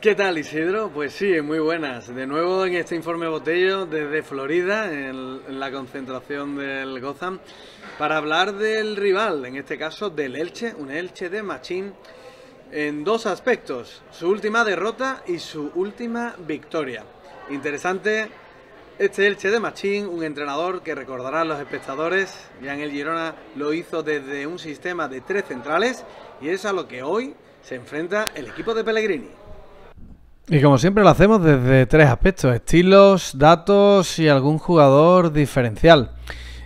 ¿Qué tal Isidro? Pues sí, muy buenas. De nuevo en este informe Botello desde Florida, en la concentración del Gotham, para hablar del rival, en este caso del Elche, un Elche de Machín, en dos aspectos, su última derrota y su última victoria. Interesante este Elche de Machín, un entrenador que recordarán los espectadores, ya en el Girona lo hizo desde un sistema de tres centrales y es a lo que hoy se enfrenta el equipo de Pellegrini. Y como siempre lo hacemos desde tres aspectos, estilos, datos y algún jugador diferencial.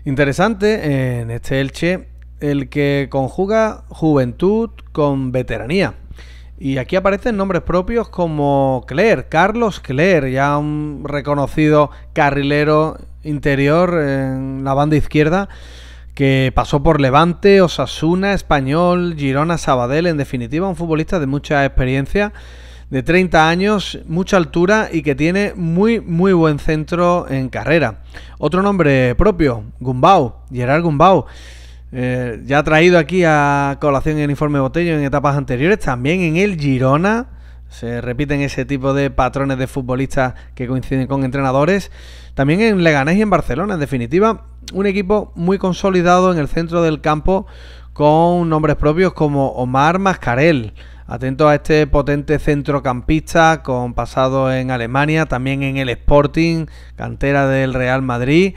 Interesante en este Elche el que conjuga juventud con veteranía. Y aquí aparecen nombres propios como Cler, Carlos Cler, ya un reconocido carrilero interior en la banda izquierda que pasó por Levante, Osasuna, Español, Girona, Sabadell, en definitiva un futbolista de mucha experiencia de 30 años, mucha altura y que tiene muy, muy buen centro en carrera. Otro nombre propio, Gumbau, Gerard Gumbau. Eh, ya ha traído aquí a colación en el informe Botello en etapas anteriores, también en el Girona. Se repiten ese tipo de patrones de futbolistas que coinciden con entrenadores. También en Leganés y en Barcelona, en definitiva, un equipo muy consolidado en el centro del campo con nombres propios como Omar Mascarel. Atento a este potente centrocampista con pasado en Alemania, también en el Sporting, cantera del Real Madrid.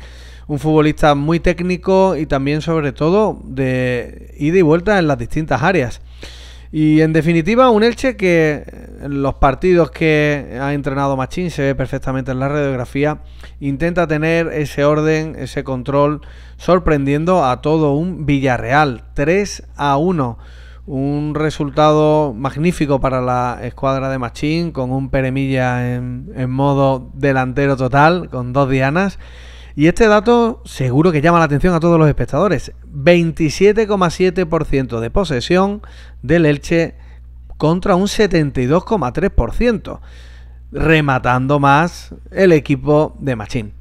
Un futbolista muy técnico y también sobre todo de ida y vuelta en las distintas áreas. Y en definitiva, un Elche que en eh, los partidos que ha entrenado Machín se ve perfectamente en la radiografía. Intenta tener ese orden, ese control, sorprendiendo a todo un Villarreal. 3 a 1. Un resultado magnífico para la escuadra de Machín, con un Peremilla en, en modo delantero total, con dos dianas. Y este dato seguro que llama la atención a todos los espectadores. 27,7% de posesión del Elche contra un 72,3%, rematando más el equipo de Machín.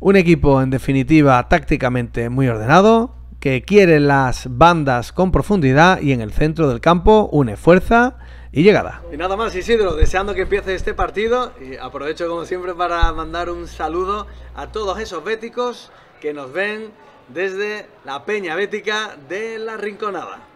Un equipo en definitiva tácticamente muy ordenado, que quiere las bandas con profundidad y en el centro del campo une fuerza, y llegada. Y nada más, Isidro, deseando que empiece este partido y aprovecho como siempre para mandar un saludo a todos esos béticos que nos ven desde la Peña Bética de la Rinconada.